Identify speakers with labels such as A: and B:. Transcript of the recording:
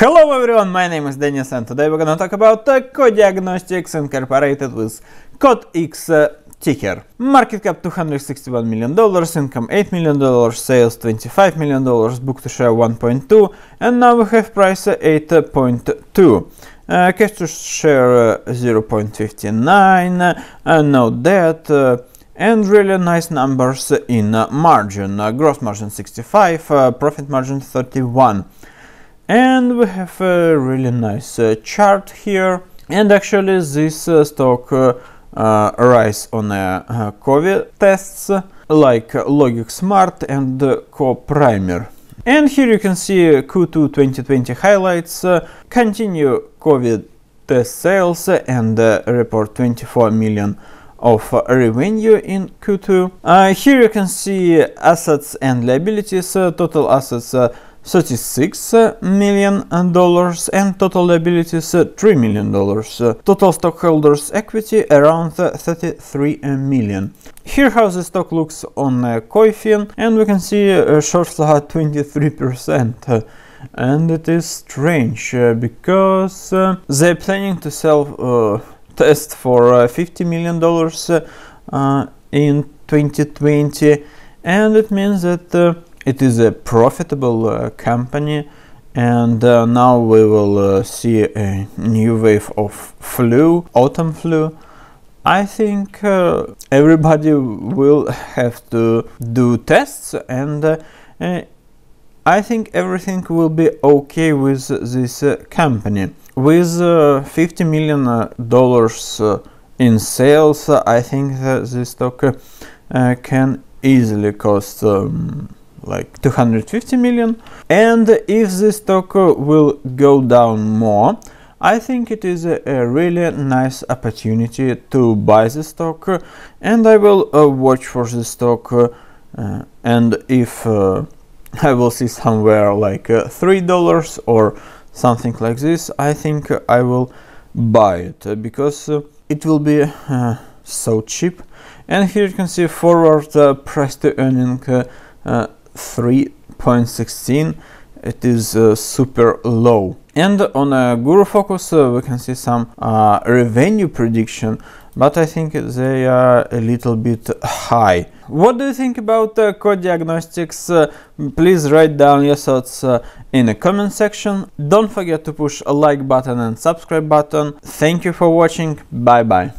A: Hello everyone, my name is Dennis and today we're gonna talk about uh, Co-Diagnostics Incorporated with CodeX uh, ticker. Market cap $261 million, income $8 million, sales $25 million, book to share 1.2 and now we have price 8.2. Uh, cash to share uh, 0.59, uh, no debt, uh, and really nice numbers in margin. Uh, gross margin 65, profit margin 31 and we have a really nice uh, chart here and actually this uh, stock uh, rise on uh, COVID tests like Logic Smart and Co-Primer. And here you can see Q2 2020 highlights, continue COVID test sales and report 24 million of revenue in Q2. Uh, here you can see assets and liabilities, uh, total assets uh, $36 million and total liabilities uh, $3 million. Uh, total stockholders' equity around uh, $33 Here how the stock looks on uh, Coifin and we can see short shorts are 23% and it is strange uh, because they're planning to sell test for 50 million dollars in 2020 and it means that it is a profitable uh, company and uh, now we will uh, see a new wave of flu autumn flu i think uh, everybody will have to do tests and uh, i think everything will be okay with this uh, company with 50 million dollars in sales i think that this stock can easily cost um, like 250 million. And if this stock will go down more, I think it is a, a really nice opportunity to buy the stock and I will uh, watch for the stock uh, and if uh, I will see somewhere like uh, $3 or something like this, I think I will buy it because uh, it will be uh, so cheap. And here you can see forward price to earning 3.16 it is uh, super low and on a guru focus uh, we can see some uh, revenue prediction but i think they are a little bit high what do you think about uh, code diagnostics uh, please write down your thoughts uh, in the comment section don't forget to push a like button and subscribe button thank you for watching bye bye